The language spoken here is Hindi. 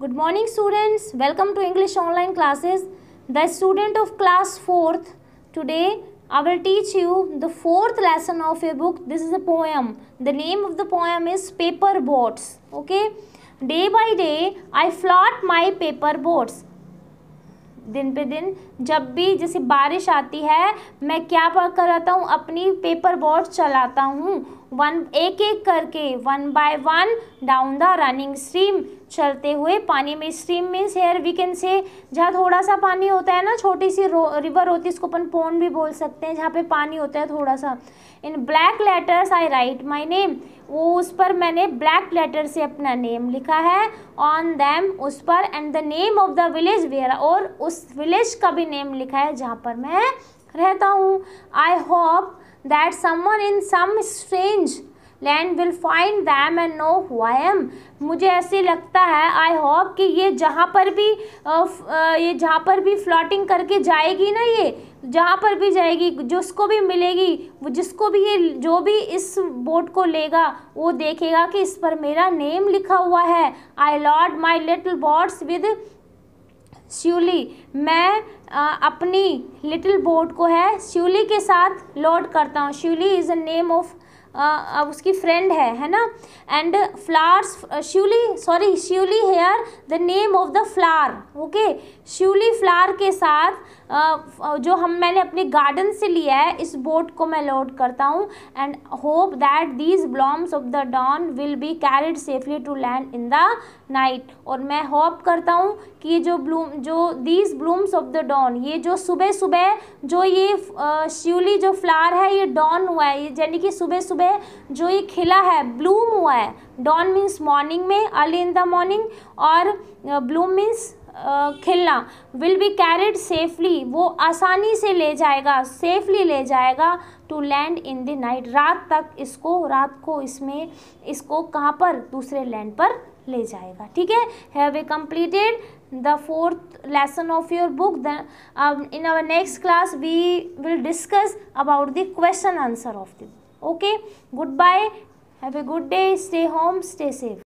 good morning students welcome to English online classes the student of class fourth today I will teach you the fourth lesson of a book this is a poem the name of the poem is paper boats okay day by day I float my paper boats दिन पे दिन जब भी जैसे बारिश आती है मैं क्या कराता हूँ अपनी पेपर बोट चलाता हूँ वन एक एक करके one by one down the running stream चलते हुए पानी में stream means here we can say जहाँ थोड़ा सा पानी होता है ना छोटी सी रो रिवर होती है इसको अपन पोन भी बोल सकते हैं जहाँ पे पानी होता है थोड़ा सा in black letters I write my name वो उस पर मैंने ब्लैक लेटर से अपना नेम लिखा है ऑन दैम उस पर and the name of the village where और उस विलेज का भी नेम लिखा है जहाँ पर मैं रहता हूँ I hope that someone in some strange land will find them and know who I am मुझे ऐसे लगता है आई होप कि ये जहाँ पर भी ये जहाँ पर भी फ्लॉटिंग करके जाएगी ना ये जहाँ पर भी जाएगी जिसको भी मिलेगी वो जिसको भी ये जो भी इस बोट को लेगा वो देखेगा कि इस पर मेरा नेम लिखा हुआ है I load my little boats with shiuli मैं अपनी लिटिल बोट को है शिवली के साथ लोड करता हूँ shiuli is a name of अब उसकी फ्रेंड है है ना and flowers shiuli sorry shiuli here the name of the flower okay shiuli flower के साथ uh, जो हम मैंने अपने गार्डन से लिया है इस बोट को मैं लोड करता हूँ and hope that these blooms of the dawn will be carried safely to land in the night और मैं होप करता हूँ कि जो ब्लूम जो these blooms of the dawn ये जो सुबह सुबह जो ये शिवली जो फ्लावर है ये डॉन हुआ है ये यानी कि सुबह सुबह जो ये खिला है ब्लूम हुआ है डॉन मीन्स मॉर्निंग में अर्ली इन द मॉर्निंग और ब्लूम मीन्स खिलना विल बी कैरिड सेफली वो आसानी से ले जाएगा सेफली ले जाएगा to land in the night रात तक इसको रात को इसमें इसको कहाँ पर दूसरे लैंड पर ले जाएगा ठीक है have a completed the fourth lesson of your book in our next class we will discuss about the question answer of the book okay goodbye have a good day stay home stay safe